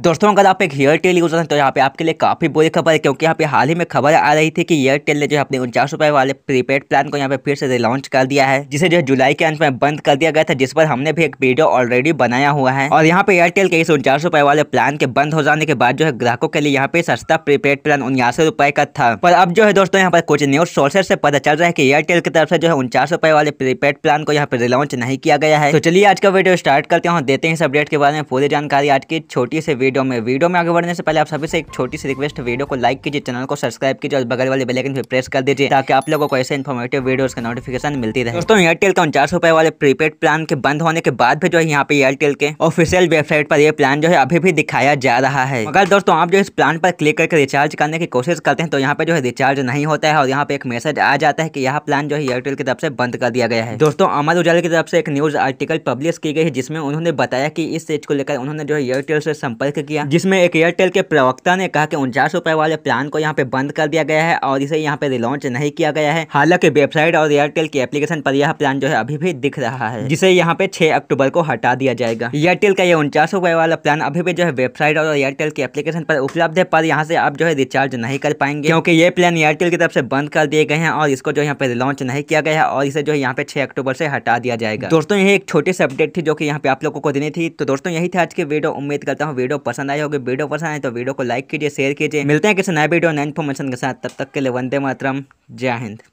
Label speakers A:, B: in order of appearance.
A: दोस्तों अगर आप एक एयरटेल यूज़र हैं तो यहाँ पे आपके लिए काफ़ी बुरी खबर है क्योंकि यहाँ पे हाल ही में खबर आ रही थी कि एयरटेल ने जो अपने उनचास रुपये वाले प्रीपेड प्लान को यहाँ पे फिर से रिलॉन्च कर दिया है जिसे जो जुलाई के अंत में बंद कर दिया गया था जिस पर हमने भी एक वीडियो ऑलरेडी बनाया हुआ है और यहाँ पे एयरटेल के इस उनचास वाले प्लान के बंद हो जाने के बाद जो है ग्राहकों के लिए यहाँ पे सस्ता प्रीपेड प्लान उन्यासी का था पर अब जो है दोस्तों यहाँ पर कुछ न्यूज सोर्सेज से पता चल रहा है की एयरटेल की तरफ से जो है उनचास वाले प्रीपेड प्लान को यहाँ पे रिलॉन्च नहीं किया गया है तो चलिए आज का वीडियो स्टार्ट करते हैं देते हैं इस अपडेट के बारे में पूरी जानकारी आज की छोटी से वीडियो में वीडियो में आगे बढ़ने से पहले आप सभी से एक छोटी सी रिक्वेस्ट वीडियो को लाइक कीजिए चैनल को सब्सक्राइब कीजिए और बगल वाले बेलाइकन पर प्रेस कर दीजिए ताकि आप लोगों को ऐसे इन्फॉर्मेटिव वीडियो का नोटिफिकेशन मिलती रहे दोस्तों एयरटेल का उनचास रुपए वाले प्रीपेड प्लान के बंद होने के बाद भी जो है यहाँ पे एयरटेल के ऑफिशियल वेबसाइट पर यह प्लान जो है अभी भी दिखाया जा रहा है अगर दोस्तों आप जो इस प्लान पर क्लिक करके रिचार्ज करने की कोशिश करते हैं तो यहाँ पे जो है रिचार्ज नहीं होता है और यहाँ पे एक मैसेज आ जाता है कि यह प्लान जो है एयरटेल की तरफ से बंद कर दिया गया है दोस्तों अमर उजाला की तरफ से एक न्यूज आर्टिकल पब्लिश की गई है जिसमें उन्होंने बताया कि इस चीज को लेकर उन्होंने जो है एयरटेल से संपर्क तर्क किया जिसमें एक एयरटेल के प्रवक्ता ने कहा कि उनचास रुपए वाले प्लान को यहाँ पे बंद कर दिया गया है और इसे यहाँ पे रिलॉन्च नहीं किया गया है हालांकि वेबसाइट और एयरटेल की एप्लीकेशन पर यह प्लान जो है अभी भी दिख रहा है जिसे यहाँ पे छह अक्टूबर को हटा दिया जाएगा एयरटेल का ये उनचास रुपए वाला प्लान अभी भी जो है वेबसाइट और एयरटेल की एप्लीकेशन पर उपलब्ध है पर यहाँ से आप जो है रिचार्ज नहीं कर पाएंगे क्योंकि ये प्लान एयरटेल की तरफ से बंद कर दिए गए हैं और इसको जो यहाँ पे लॉन्च नहीं किया गया और इसे जो है यहाँ पे छह अक्टूबर से हटा दिया जाएगा दोस्तों यही एक छोटी सी अपडेट थी जो कि यहाँ पे आप लोगों को देनी थी तो दोस्तों यही था आज की वीडियो उम्मीद करता हूँ वीडियो पसंद आई होगी वीडियो पसंद आए तो वीडियो को लाइक कीजिए शेयर कीजिए मिलते हैं किसी नए वीडियो नए इन्फॉर्मेशन के साथ तब तक के लिए वंदे मातरम जय हिंद